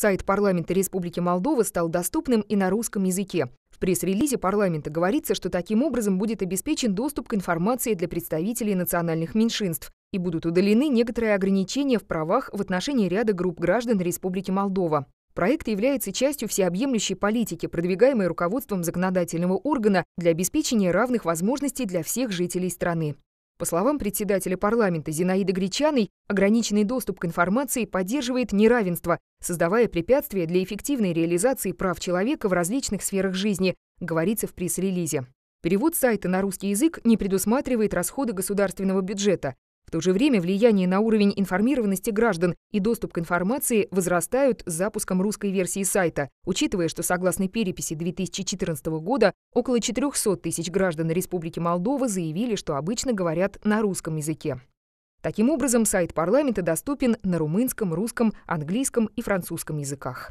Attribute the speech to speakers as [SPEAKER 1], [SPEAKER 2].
[SPEAKER 1] Сайт парламента Республики Молдова стал доступным и на русском языке. В пресс-релизе парламента говорится, что таким образом будет обеспечен доступ к информации для представителей национальных меньшинств и будут удалены некоторые ограничения в правах в отношении ряда групп граждан Республики Молдова. Проект является частью всеобъемлющей политики, продвигаемой руководством законодательного органа для обеспечения равных возможностей для всех жителей страны. По словам председателя парламента Зинаиды Гречаной, ограниченный доступ к информации поддерживает неравенство, создавая препятствия для эффективной реализации прав человека в различных сферах жизни, говорится в пресс-релизе. Перевод сайта на русский язык не предусматривает расходы государственного бюджета. В то же время влияние на уровень информированности граждан и доступ к информации возрастают с запуском русской версии сайта, учитывая, что согласно переписи 2014 года около 400 тысяч граждан Республики Молдова заявили, что обычно говорят на русском языке. Таким образом, сайт парламента доступен на румынском, русском, английском и французском языках.